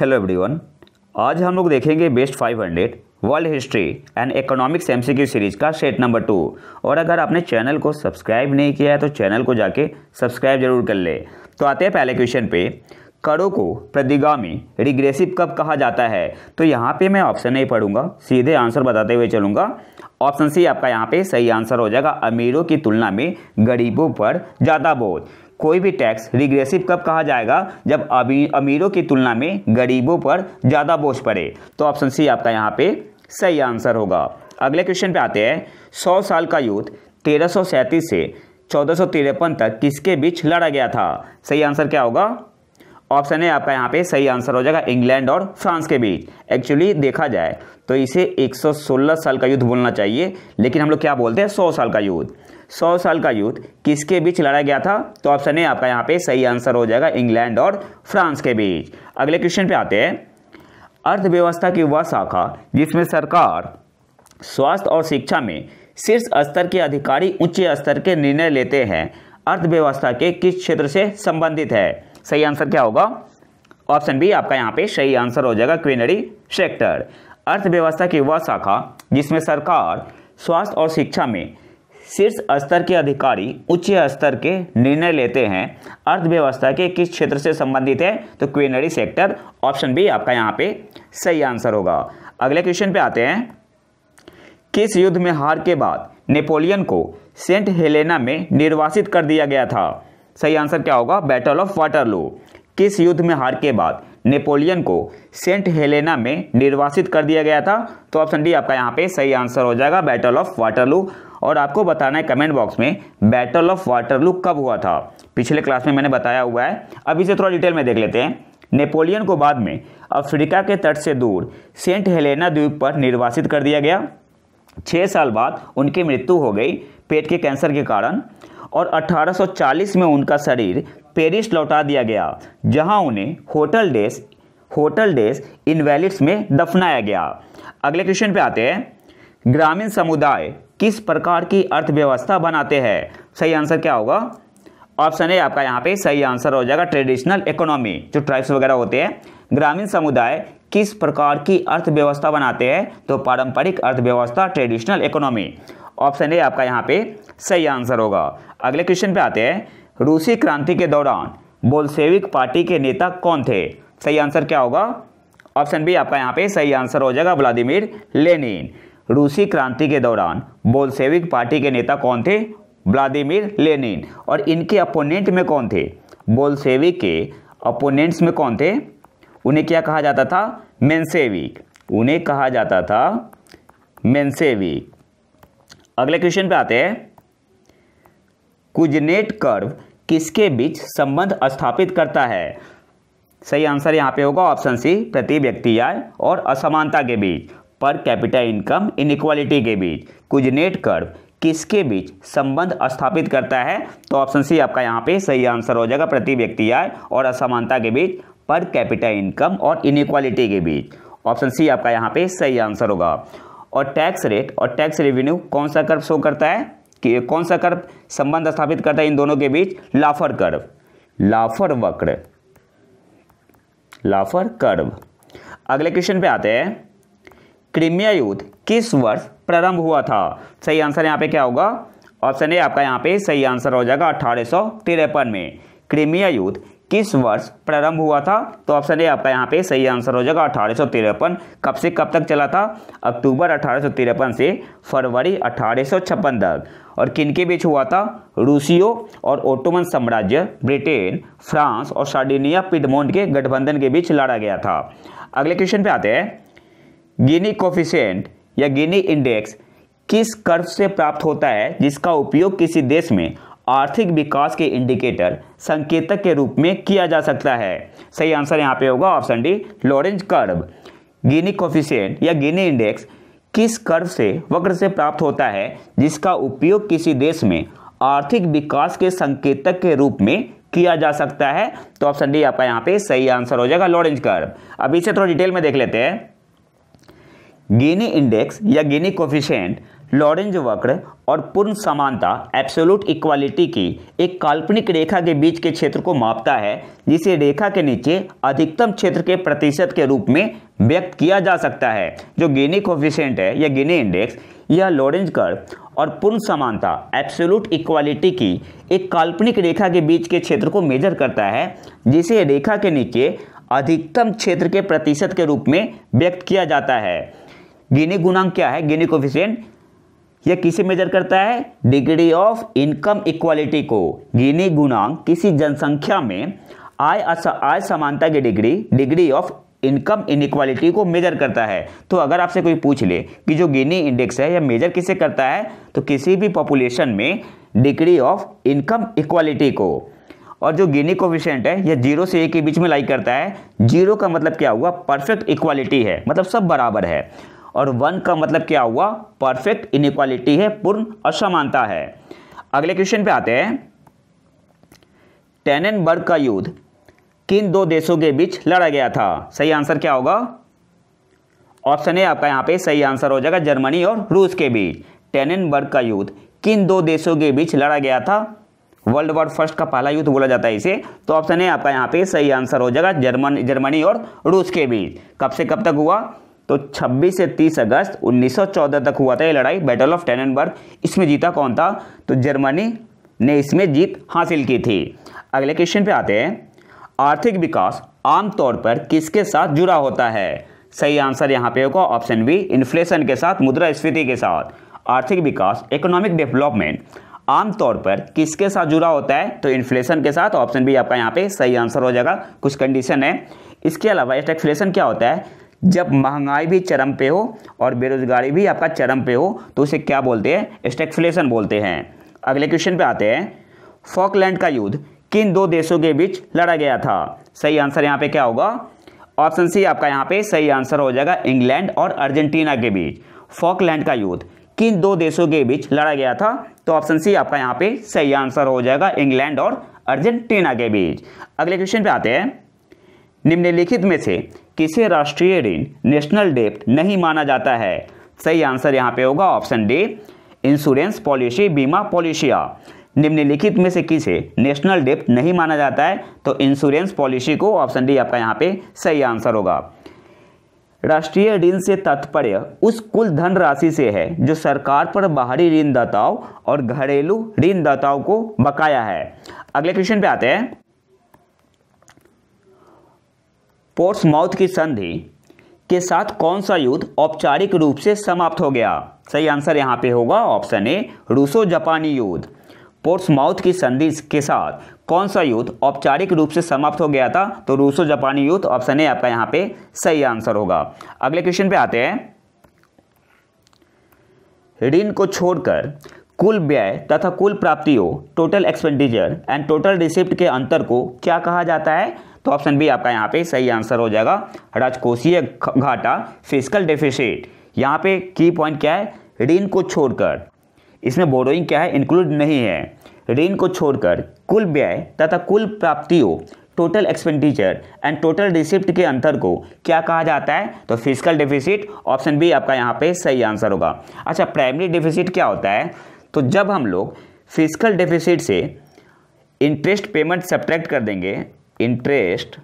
hello everyone आज हम लोग देखेंगे best 500 world history and economics MCQ series का सेट नंबर टू और अगर आपने चैनल को सब्सक्राइब नहीं किया है तो चैनल को जाके सब्सक्राइब जरूर कर ले तो आते हैं पहले क्वेश्चन पे करो को प्रतिगामी रिग्रेसिव कब कहा जाता है तो यहाँ पे मैं ऑप्शन नहीं पढ़ूंगा सीधे आंसर बताते हुए चलूंगा ऑप्शन सी आपका यहाँ पे सही आंसर हो जाएगा अमीरों की तुलना में गरीबों पर ज़्यादा बोझ कोई भी टैक्स रिग्रेसिव कब कहा जाएगा जब अभी अमीरों की तुलना में गरीबों पर ज़्यादा बोझ पड़े तो ऑप्शन सी आपका यहाँ पे सही आंसर होगा अगले क्वेश्चन पे आते हैं सौ साल का युद्ध तेरह से चौदह तक किसके बीच लड़ा गया था सही आंसर क्या होगा ऑप्शन है आपका यहाँ पे सही आंसर हो जाएगा इंग्लैंड और फ्रांस के बीच एक्चुअली देखा जाए तो इसे 116 साल का युद्ध बोलना चाहिए लेकिन हम लोग क्या बोलते हैं 100 साल का युद्ध सौ साल का युद्ध किसके बीच लड़ा गया था तो ऑप्शन ए आपका यहाँ पे सही आंसर हो जाएगा इंग्लैंड और फ्रांस के बीच अगले क्वेश्चन पे आते हैं अर्थव्यवस्था की वह शाखा जिसमें सरकार स्वास्थ्य और शिक्षा में शीर्ष स्तर के अधिकारी उच्च स्तर के निर्णय लेते हैं अर्थव्यवस्था के किस क्षेत्र से संबंधित है सही आंसर क्या होगा ऑप्शन बी आपका यहाँ पे सही आंसर हो जाएगा क्विनरी सेक्टर अर्थव्यवस्था की वह शाखा जिसमें सरकार स्वास्थ्य और शिक्षा में शीर्ष स्तर के अधिकारी उच्च स्तर के निर्णय लेते हैं अर्थव्यवस्था के किस क्षेत्र से संबंधित है तो क्वेनरी सेक्टर ऑप्शन बी आपका यहाँ पे सही आंसर होगा अगले क्वेश्चन पे आते हैं किस युद्ध में हार के बाद नेपोलियन को सेंट हेलेना में निर्वासित कर दिया गया था सही आंसर क्या होगा बैटल ऑफ वाटरलू किस युद्ध में हार के बाद नेपोलियन को सेंट हेलेना में निर्वासित कर दिया गया था तो ऑप्शन डी आपका यहाँ पे सही आंसर हो जाएगा बैटल ऑफ वाटरलू और आपको बताना है कमेंट बॉक्स में बैटल ऑफ वाटरलू कब हुआ था पिछले क्लास में मैंने बताया हुआ है अब इसे थोड़ा डिटेल में देख लेते हैं नेपोलियन को बाद में अफ्रीका के तट से दूर सेंट हेलेना द्वीप पर निर्वासित कर दिया गया छः साल बाद उनकी मृत्यु हो गई पेट के कैंसर के कारण और 1840 में उनका शरीर पेरिस लौटा दिया गया जहां उन्हें होटल डेस होटल डेस इनवैलिड्स में दफनाया गया अगले क्वेश्चन पे आते हैं ग्रामीण समुदाय किस प्रकार की अर्थव्यवस्था बनाते हैं सही आंसर क्या होगा ऑप्शन ए आपका यहाँ पे सही आंसर हो जाएगा ट्रेडिशनल इकोनॉमी जो ट्राइब्स वगैरह होते हैं ग्रामीण समुदाय किस प्रकार की अर्थव्यवस्था बनाते हैं तो पारंपरिक अर्थव्यवस्था ट्रेडिशनल इकोनॉमी ऑप्शन ए आपका यहाँ पे सही आंसर होगा अगले क्वेश्चन पे आते हैं रूसी क्रांति के दौरान बोलसेविक पार्टी के नेता कौन थे सही आंसर क्या होगा ऑप्शन बी आपका यहाँ पे सही आंसर हो जाएगा व्लादिमिर लेनिन रूसी क्रांति के दौरान बोल्सेविक पार्टी के नेता कौन थे व्लादिमिर लेनिन और इनके अपोनेंट में कौन थे बोल्सेविक के अपोनेंट्स में कौन थे उन्हें क्या कहा जाता था मेंसेविक उन्हें कहा जाता था मेंसेविक अगले क्वेश्चन पे आते हैं कुजनेट कर्व किसके बीच संबंध स्थापित करता है सही आंसर यहाँ पे होगा ऑप्शन सी प्रति व्यक्ति आय और असमानता के बीच पर कैपिटल इनकम इनक्वालिटी के बीच कुजनेट कर्व किसके बीच संबंध स्थापित करता है तो ऑप्शन सी आपका यहाँ पे सही आंसर हो जाएगा प्रति व्यक्ति आय और असमानता के बीच पर कैपिटल इनकम और इनक्वालिटी के बीच ऑप्शन सी आपका यहाँ पे सही आंसर होगा और टैक्स रेट और टैक्स रेवेन्यू कौन सा कर्व शो करता है कि कौन सा कर्व संबंध स्थापित करता है इन दोनों के बीच लाफर कर्व लाफर वक्र लाफर कर्व अगले क्वेश्चन पे आते हैं क्रीमिया युद्ध किस वर्ष प्रारंभ हुआ था सही आंसर यहाँ पे क्या होगा ऑप्शन ए आपका यहाँ पे सही आंसर हो जाएगा अठारह में क्रीमिया युद्ध किस वर्ष प्रारंभ हुआ था तो ऑप्शन ए आपका यहाँ पे सही आंसर हो जाएगा अठारह कब से कब तक चला था अक्टूबर अठारह से फरवरी अठारह तक और किन के बीच हुआ था रूसियो और ओटोमन साम्राज्य ब्रिटेन फ्रांस और सार्डिनिया पिडमोंड के गठबंधन के बीच लड़ा गया था अगले क्वेश्चन पे आते हैं गिनी कोफिशेंट या गिनी इंडेक्स किस कर्व से प्राप्त होता है जिसका उपयोग किसी देश में आर्थिक विकास के इंडिकेटर संकेतक के रूप में किया जा सकता है सही आंसर यहाँ पे होगा option D Lorenz curve Gini coefficient या गिनी इंडेक्स किस कर्व से वक्र से प्राप्त होता है जिसका उपयोग किसी देश में आर्थिक विकास के संकेतक के रूप में किया जा सकता है तो ऑप्शन डी आपका यहाँ पे सही आंसर हो जाएगा लॉरेंज कर्व अब इसे थोड़ा डिटेल में देख लेते हैं गेनी इंडेक्स या गेनी कोफिशेंट लॉरेंज वक्र और पूर्ण समानता एब्सोलूट इक्वालिटी की एक काल्पनिक रेखा के बीच के क्षेत्र को मापता है जिसे रेखा के नीचे अधिकतम क्षेत्र के प्रतिशत के रूप में व्यक्त किया जा सकता है जो गेनी कोफिशेंट है या गेनी इंडेक्स यह लॉरेंज कर और पूर्ण समानता एब्सोलूट इक्वालिटी की एक काल्पनिक रेखा के बीच के क्षेत्र को मेजर करता है जिसे रेखा के नीचे अधिकतम क्षेत्र के प्रतिशत के रूप में व्यक्त किया जाता है गिनी गुणांक क्या है गिनी कोफिशियंट यह किसे मेजर करता है डिग्री ऑफ इनकम इक्वालिटी को गिनी गुणांक किसी जनसंख्या में आय आय समानता की degree degree of income inequality को मेजर करता है तो अगर आपसे कोई पूछ ले कि जो गिनी इंडेक्स है यह मेजर किसे करता है तो किसी भी पॉपुलेशन में डिग्री ऑफ इनकम इक्वालिटी को और जो गिनी कोफिशेंट है यह जीरो से एक के बीच में लाई करता है जीरो का मतलब क्या हुआ परफेक्ट इक्वालिटी है मतलब सब बराबर है और वन का मतलब क्या हुआ परफेक्ट इनक्वालिटी है पूर्ण असमानता है अगले क्वेश्चन पे आते हैं टेनबर्ग का युद्ध किन दो देशों के बीच लड़ा गया था सही आंसर क्या होगा ऑप्शन है आपका यहां पे सही आंसर हो जाएगा जर्मनी और रूस के बीच टेननबर्ग का युद्ध किन दो देशों के बीच लड़ा गया था वर्ल्ड वॉर फर्स्ट का पहला युद्ध बोला जाता है इसे तो ऑप्शन है आपका यहां पे सही आंसर हो जाएगा जर्मन जर्मनी और रूस के बीच कब से कब तक हुआ तो 26 से 30 अगस्त 1914 तक हुआ था ये लड़ाई बैटल ऑफ टेनबर्ग इसमें जीता कौन था तो जर्मनी ने इसमें जीत हासिल की थी अगले क्वेश्चन पे आते हैं आर्थिक विकास आमतौर पर किसके साथ जुड़ा होता है सही आंसर यहाँ पे होगा ऑप्शन बी इन्फ्लेशन के साथ मुद्रा स्फीति के साथ आर्थिक विकास इकोनॉमिक डेवलपमेंट आमतौर पर किसके साथ जुड़ा होता है तो इन्फ्लेशन के साथ ऑप्शन बी आपका यहाँ पे सही आंसर हो जाएगा कुछ कंडीशन है इसके अलावा स्टेगफ्लेशन क्या होता है जब महंगाई भी चरम पे हो और बेरोजगारी भी आपका चरम पे हो तो उसे क्या बोलते हैं स्टेक्फ्लेशन बोलते हैं अगले क्वेश्चन पे आते हैं फॉकलैंड का युद्ध किन दो देशों के बीच लड़ा गया था सही आंसर यहाँ पे क्या होगा ऑप्शन सी आपका यहाँ पे सही आंसर हो जाएगा इंग्लैंड और अर्जेंटीना के बीच फॉकलैंड का युद्ध किन दो देशों के बीच लड़ा गया था तो ऑप्शन सी आपका यहाँ पे सही आंसर हो जाएगा इंग्लैंड और अर्जेंटीना के बीच अगले क्वेश्चन पे आते हैं निम्नलिखित में से किसे राष्ट्रीय ऋण नेशनल डेप्ट नहीं माना जाता है सही आंसर यहाँ पे होगा ऑप्शन डी इंश्योरेंस पॉलिसी बीमा पॉलिसिया निम्नलिखित में से किसे नेशनल डेप्ट नहीं माना जाता है तो इंश्योरेंस पॉलिसी को ऑप्शन डी आपका यहाँ पे सही आंसर होगा राष्ट्रीय ऋण से तात्पर्य उस कुल धन राशि से है जो सरकार पर बाहरी ऋणदाताओं और घरेलू ऋणदाताओं को बकाया है अगले क्वेश्चन पे आते हैं माउथ की संधि के साथ कौन सा युद्ध औपचारिक रूप से समाप्त हो गया सही आंसर यहाँ पे होगा ऑप्शन ए रूसो जापानी युद्ध पोर्ट्स माउथ की संधि के साथ कौन सा युद्ध औपचारिक रूप से समाप्त हो गया था तो रूसो जापानी युद्ध ऑप्शन ए आपका यहाँ पे सही आंसर होगा अगले क्वेश्चन पे आते हैं ऋण को छोड़कर कुल व्यय तथा कुल प्राप्तियों total expenditure and total receipt के अंतर को क्या कहा जाता है तो ऑप्शन बी आपका यहाँ पे सही आंसर हो जाएगा राजकोषीय घाटा फिजिकल डेफिसिट यहाँ पे की पॉइंट क्या है ऋण को छोड़कर इसमें बोरोइंग क्या है इंक्लूड नहीं है ऋण को छोड़कर कुल व्यय तथा कुल प्राप्तियों total expenditure and total receipt के अंतर को क्या कहा जाता है तो फिजिकल डिफिसिट ऑप्शन बी आपका यहाँ पे सही आंसर होगा अच्छा प्राइमरी डिफिसिट क्या होता है तो जब हम लोग फिजिकल डिफिसिट से इंटरेस्ट पेमेंट सब्ट्रैक्ट कर देंगे इंटरेस्ट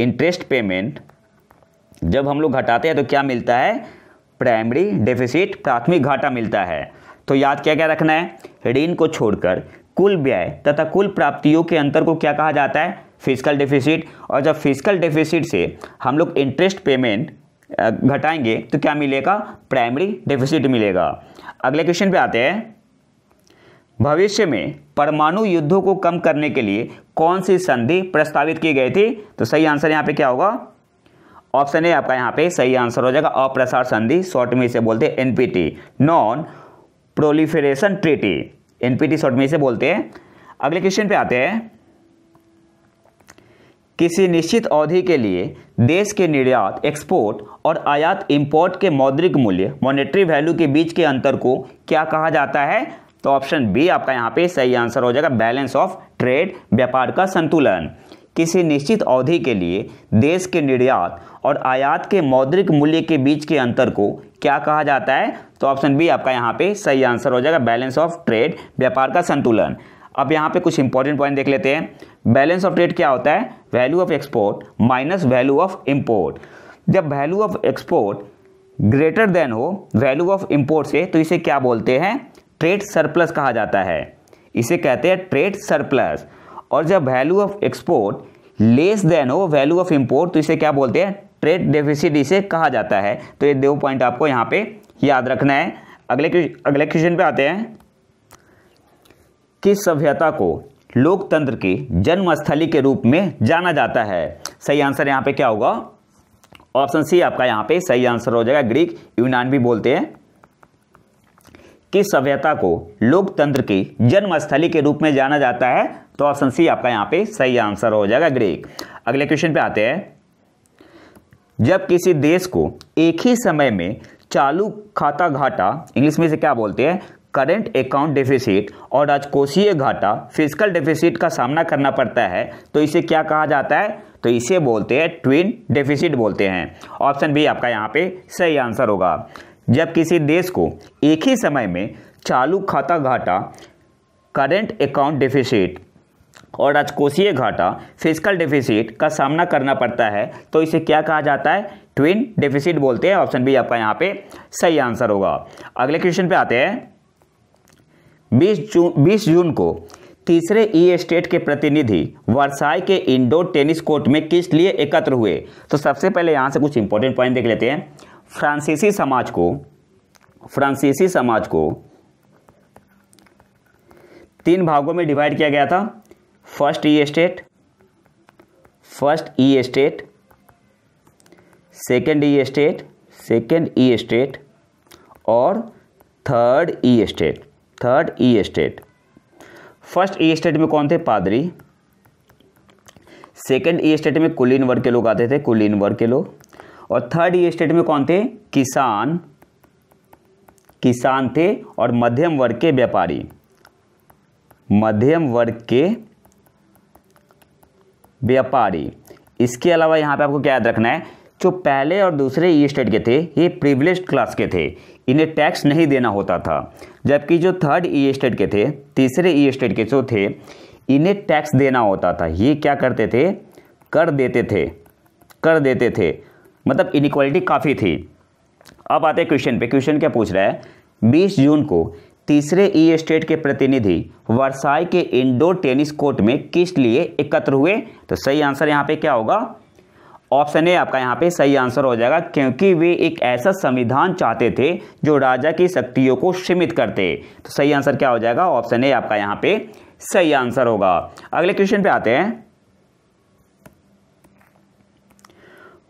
इंटरेस्ट पेमेंट जब हम लोग घटाते हैं तो क्या मिलता है प्राइमरी डेफिसिट प्राथमिक घाटा मिलता है तो याद क्या क्या रखना है ऋण को छोड़कर कुल व्यय तथा कुल प्राप्तियों के अंतर को क्या कहा जाता है फिजिकल डेफिसिट और जब फिजिकल डेफिसिट से हम लोग इंटरेस्ट पेमेंट घटाएंगे तो क्या मिलेगा प्राइमरी डेफिसिट मिलेगा अगले क्वेश्चन पे आते हैं भविष्य में परमाणु युद्धों को कम करने के लिए कौन सी संधि प्रस्तावित की गई थी तो सही आंसर यहाँ पे क्या होगा ऑप्शन ए आपका यहाँ पे सही आंसर हो जाएगा अप्रसार संधि शॉर्ट में इसे बोलते हैं NPT non proliferation treaty NPT short में इसे बोलते हैं अगले क्वेश्चन पे आते हैं किसी निश्चित अवधि के लिए देश के निर्यात एक्सपोर्ट और आयात इंपोर्ट के मौद्रिक मूल्य मॉनेटरी वैल्यू के बीच के अंतर को क्या कहा जाता है तो ऑप्शन बी आपका यहाँ पे सही आंसर हो जाएगा बैलेंस ऑफ ट्रेड व्यापार का संतुलन किसी निश्चित अवधि के लिए देश के निर्यात और आयात के मौद्रिक मूल्य के बीच के अंतर को क्या कहा जाता है तो ऑप्शन बी आपका यहाँ पे सही आंसर हो जाएगा बैलेंस ऑफ ट्रेड व्यापार का संतुलन अब यहाँ पे कुछ इंपॉर्टेंट पॉइंट देख लेते हैं बैलेंस ऑफ ट्रेड क्या होता है value of export minus value of import जब value of export greater than हो वैल्यू ऑफ इम्पोर्ट से तो इसे क्या बोलते हैं ट्रेड सरप्लस कहा जाता है इसे कहते हैं ट्रेड सरप्लस और जब value of export less than हो वैल्यू ऑफ इम्पोर्ट तो इसे क्या बोलते हैं ट्रेड डेफिसिट इसे कहा जाता है तो ये दो पॉइंट आपको यहाँ पे याद रखना है अगले अगले क्वेश्चन पे आते हैं किस सभ्यता को लोकतंत्र की जन्मस्थली के रूप में जाना जाता है सही आंसर यहाँ पे क्या होगा ऑप्शन सी आपका यहाँ पे सही आंसर हो जाएगा ग्रीक यूनान भी बोलते हैं की सभ्यता को लोकतंत्र की जन्मस्थली के रूप में जाना जाता है तो ऑप्शन सी आपका यहां पे सही आंसर हो जाएगा ग्रीक अगले क्वेश्चन पे आते हैं जब किसी देश को एक ही समय में चालू खाता घाटा इंग्लिश में से क्या बोलते हैं करंट अकाउंट डेफिसिट और राजकोषीय घाटा फिजिकल डेफिसिट का सामना करना पड़ता है तो इसे क्या कहा जाता है तो इसे बोलते हैं ट्विन डेफिसिट बोलते हैं ऑप्शन बी आपका यहाँ पे सही आंसर होगा जब किसी देश को एक ही समय में चालू खाता घाटा करेंट अकाउंट डेफिसिट और राजकोषीय घाटा फिजिकल डिफिसिट का सामना करना पड़ता है तो इसे क्या कहा जाता है ट्विन डेफिसिट बोलते हैं ऑप्शन बी आपका यहाँ पे सही आंसर होगा अगले क्वेश्चन पे आते हैं 20 जून 20 जून को तीसरे ई स्टेट के प्रतिनिधि वर्साई के इंडोर टेनिस कोर्ट में किस लिए एकत्र हुए तो सबसे पहले यहाँ से कुछ इंपॉर्टेंट पॉइंट देख लेते हैं फ्रांसीसी समाज को फ्रांसीसी समाज को तीन भागों में डिवाइड किया गया था first estate first estate second estate second estate और third estate third estate first estate में कौन थे पादरी सेकेंड ई स्टेट में कुलीन वर्ग के लोग आते थे कुलीन वर्ग के लोग और थर्ड ये स्टेट में कौन थे किसान किसान थे और मध्यम वर्ग के व्यापारी मध्यम वर्ग के व्यापारी इसके अलावा यहाँ पे आपको क्या याद रखना है जो पहले और दूसरे ई स्टेट के थे ये प्रिविलेज क्लास के थे इन्हें टैक्स नहीं देना होता था जबकि जो थर्ड ई स्टेट के थे तीसरे ई स्टेट के जो थे इन्हें टैक्स देना होता था ये क्या करते थे कर देते थे कर देते थे मतलब इनिक्वालिटी काफ़ी थी अब आते हैं क्वेश्चन पे क्वेश्चन क्या पूछ रहा है 20 जून को तीसरे ई e स्टेट के प्रतिनिधि वर्साई के इंडोर टेनिस कोर्ट में किस लिए एकत्र हुए तो सही आंसर यहाँ पे क्या होगा ऑप्शन ए आपका यहाँ पे सही आंसर हो जाएगा क्योंकि वे एक ऐसा संविधान चाहते थे जो राजा की शक्तियों को सीमित करते तो सही आंसर क्या हो जाएगा ऑप्शन ए आपका यहाँ पे सही आंसर होगा अगले क्वेश्चन पे आते हैं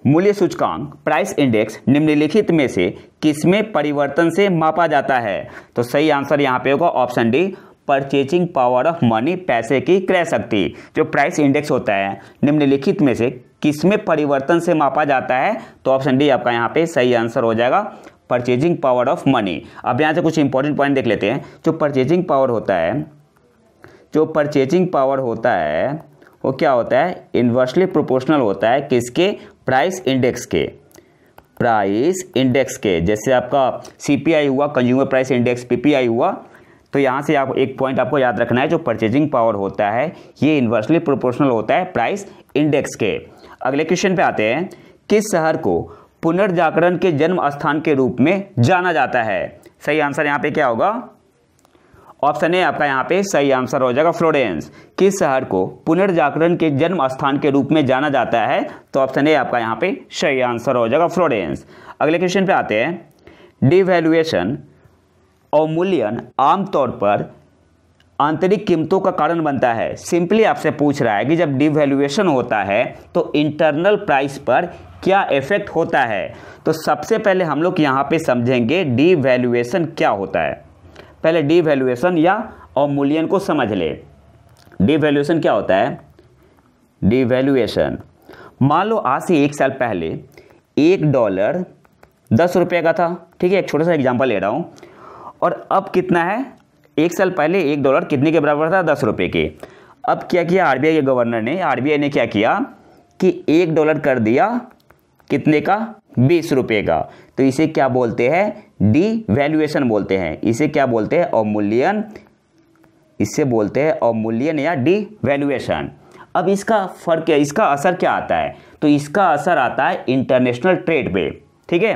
मूल्य सूचकांक प्राइस इंडेक्स निम्नलिखित में से किसमें परिवर्तन से मापा जाता है तो सही आंसर यहाँ पे होगा option D purchasing power of money पैसे की क्रय शक्ति जो प्राइस इंडेक्स होता है निम्नलिखित में से किसमें परिवर्तन से मापा जाता है तो ऑप्शन डी आपका यहाँ पे सही आंसर हो जाएगा परचेजिंग पावर ऑफ मनी अब यहाँ से कुछ इंपॉर्टेंट पॉइंट देख लेते हैं जो परचेजिंग पावर होता है जो परचेजिंग पावर होता है वो क्या होता है इन्वर्सली प्रोपोर्शनल होता है किसके प्राइस इंडेक्स के प्राइस इंडेक्स के जैसे आपका सीपीआई हुआ कंज्यूमर प्राइस इंडेक्स पीपीआई हुआ तो यहाँ से आप एक पॉइंट आपको याद रखना है जो परचेजिंग पावर होता है ये इन्वर्सली प्रोपोर्शनल होता है प्राइस इंडेक्स के अगले क्वेश्चन पे आते हैं किस शहर को पुनर्जागरण के जन्म स्थान के रूप में जाना जाता है सही आंसर यहाँ पे क्या होगा ऑप्शन ए आपका यहाँ पे सही आंसर हो जाएगा फ्लोरेंस किस शहर को पुनर्जागरण के जन्म स्थान के रूप में जाना जाता है तो ऑप्शन ए आपका यहाँ पे सही आंसर हो जाएगा फ्लोरेंस अगले क्वेश्चन पे आते हैं डिवेल्युएशन अवमूल्यन आमतौर पर आंतरिक कीमतों का कारण बनता है सिंपली आपसे पूछ रहा है कि जब डिवेल्युएशन होता है तो इंटरनल प्राइस पर क्या इफेक्ट होता है तो सबसे पहले हम लोग यहाँ पे समझेंगे डिवैल्यूएशन क्या होता है पहले डिवैल्यूएशन या अवमूल्यन को समझ ले डिवैल्यूएशन क्या होता है डिवैल्यूएशन मान लो आज से एक साल पहले एक डॉलर दस रुपये का था ठीक है एक छोटा सा एग्जाम्पल ले रहा हूँ और अब कितना है एक साल पहले एक डॉलर कितने के बराबर था दस रुपये के अब क्या किया आरबीआई के गवर्नर ने आर ने क्या किया कि एक डॉलर कर दिया कितने का बीस रुपये का तो इसे क्या बोलते हैं डी वैल्यूएशन बोलते हैं इसे क्या बोलते हैं अवमूल्यन इससे बोलते हैं अवमूल्यन या डी वैल्यूएशन अब इसका फर्क इसका असर क्या आता है तो इसका असर आता है इंटरनेशनल ट्रेड पे ठीक है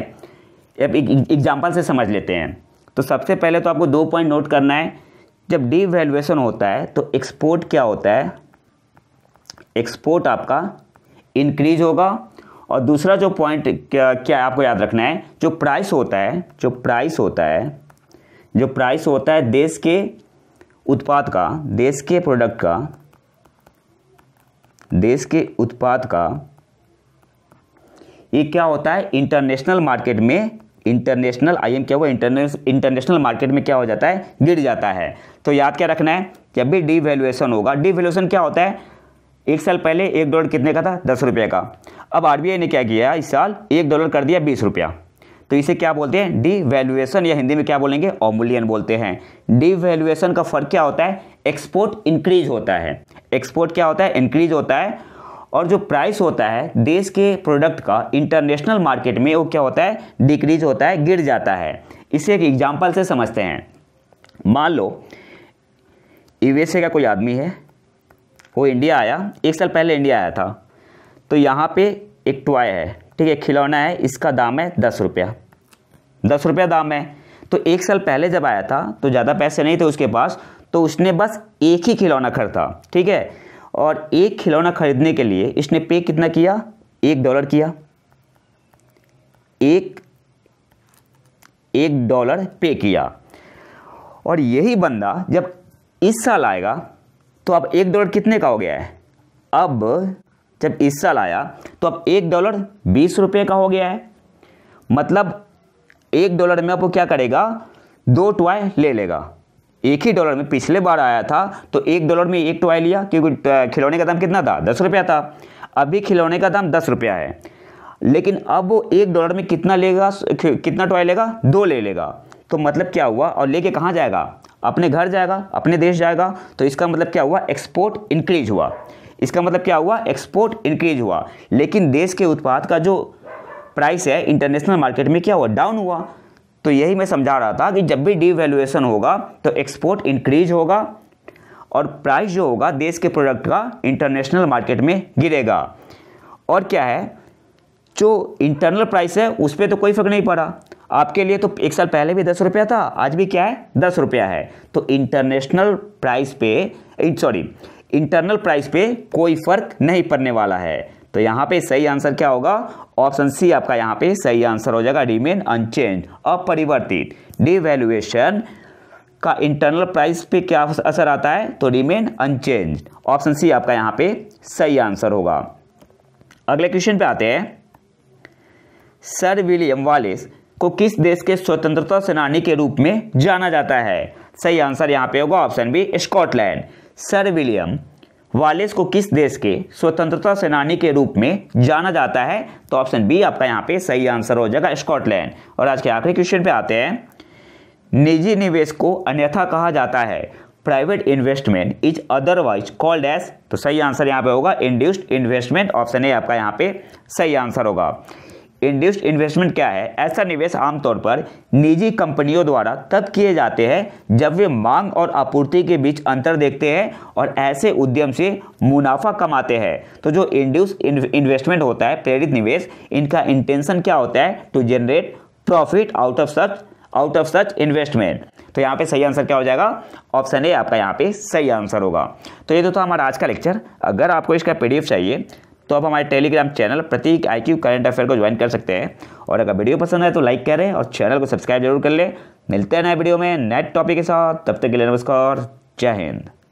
अब एग्जाम्पल से समझ लेते हैं तो सबसे पहले तो आपको दो पॉइंट नोट करना है जब डी वैल्यूएशन होता है तो एक्सपोर्ट क्या होता है एक्सपोर्ट आपका इंक्रीज होगा और दूसरा जो पॉइंट क्या, क्या आपको याद रखना है जो प्राइस होता है जो प्राइस होता है जो प्राइस होता है देश के उत्पाद का देश के प्रोडक्ट का देश के उत्पाद का ये क्या होता है इंटरनेशनल मार्केट में इंटरनेशनल आई एम क्या हुआ इंटरनेशनल मार्केट में क्या हो जाता है गिर जाता है तो याद क्या रखना है जब भी डीवैल्यूएशन होगा डीवैल्यूएशन क्या होता है एक साल पहले एक डॉलर कितने का था दस रुपये का अब आर ने क्या किया इस साल एक डॉलर कर दिया बीस रुपया तो इसे क्या बोलते हैं डी वैल्यूएसन या हिंदी में क्या बोलेंगे ओमुलियन बोलते हैं डी वैल्यूएसन का फर्क क्या होता है एक्सपोर्ट इंक्रीज होता है एक्सपोर्ट क्या होता है इंक्रीज होता है और जो प्राइस होता है देश के प्रोडक्ट का इंटरनेशनल मार्केट में वो क्या होता है डिक्रीज होता है गिर जाता है इसे एक एग्जाम्पल से समझते हैं मान लो यूएसए का कोई आदमी है वो इंडिया आया एक साल पहले इंडिया आया था तो यहाँ पे एक टॉय है ठीक है खिलौना है इसका दाम है दस रुपया दस रुपया दाम है तो एक साल पहले जब आया था तो ज़्यादा पैसे नहीं थे उसके पास तो उसने बस एक ही खिलौना खरीदा ठीक है और एक खिलौना खरीदने के लिए इसने पे कितना किया एक डॉलर किया एक एक डॉलर पे किया और यही बंदा जब इस साल आएगा तो अब एक डॉलर कितने का हो गया है अब जब इस साल आया तो अब एक डॉलर बीस रुपये का हो गया है मतलब एक डॉलर में अब वो क्या करेगा दो टॉय ले लेगा एक ही डॉलर में पिछले बार आया था तो एक डॉलर में एक टॉय लिया क्योंकि खिलौने का दाम कितना था दस रुपया था अभी खिलौने का दाम दस रुपया है लेकिन अब वो एक डॉलर में कितना लेगा कितना टॉय लेगा दो ले लेगा तो मतलब क्या हुआ और लेके कहाँ जाएगा अपने घर जाएगा अपने देश जाएगा तो इसका मतलब क्या हुआ एक्सपोर्ट इंक्रीज हुआ इसका मतलब क्या हुआ एक्सपोर्ट इंक्रीज हुआ लेकिन देश के उत्पाद का जो प्राइस है इंटरनेशनल मार्केट में क्या हुआ डाउन हुआ तो यही मैं समझा रहा था कि जब भी डिवेल्युएसन होगा तो एक्सपोर्ट इंक्रीज होगा और प्राइस जो होगा देश के प्रोडक्ट का इंटरनेशनल मार्केट में गिरेगा और क्या है जो इंटरनल प्राइस है उस पर तो कोई फर्क नहीं पड़ा आपके लिए तो एक साल पहले भी दस रुपया था आज भी क्या है दस रुपया है तो इंटरनेशनल प्राइस पे सॉरी इंटरनल प्राइस पे कोई फर्क नहीं पड़ने वाला है तो यहाँ पे सही आंसर क्या होगा ऑप्शन सी आपका यहाँ पे सही आंसर हो जाएगा रिमेन अनचेंज अपरिवर्तित डिवेल्युएशन का इंटरनल प्राइस पे क्या असर आता है तो रिमेन अनचेंज ऑप्शन सी आपका यहाँ पे सही आंसर होगा अगले क्वेश्चन पे आते हैं सर विलियम वालिस को किस देश के स्वतंत्रता सेनानी के रूप में जाना जाता है सही आंसर यहाँ पे होगा option B Scotland sir William Wallace को किस देश के स्वतंत्रता सेनानी के रूप में जाना जाता है तो ऑप्शन बी आपका यहाँ पे सही आंसर हो जाएगा स्कॉटलैंड और आज के आखिरी क्वेश्चन पे आते हैं निजी निवेश को अन्यथा कहा जाता है private investment is otherwise called as तो सही आंसर यहाँ पे होगा इंड्यूस्ड इन्वेस्टमेंट ऑप्शन ए आपका यहाँ पे सही आंसर होगा इंड्यूस्ड इन्वेस्टमेंट क्या है ऐसा निवेश आमतौर पर निजी कंपनियों द्वारा तब किए जाते हैं जब वे मांग और आपूर्ति के बीच अंतर देखते हैं और ऐसे उद्यम से मुनाफा कमाते हैं तो जो इंड्यूस इन्वेस्टमेंट होता है प्रेरित निवेश इनका इंटेंशन क्या होता है to generate profit out of such out of such investment तो यहाँ पे सही आंसर क्या हो जाएगा ऑप्शन ए आपका यहाँ पे सही आंसर होगा तो ये तो था हमारा आज का लेक्चर अगर आपको इसका पीडीएफ चाहिए तो आप हमारे Telegram channel Prateek I Q current affair को ज्वाइन कर सकते हैं और अगर वीडियो पसंद आए तो लाइक करें और चैनल को सब्सक्राइब जरूर कर लें मिलते हैं नए वीडियो में नेट टॉपिक के साथ तब तक के लिए नमस्कार जय हिंद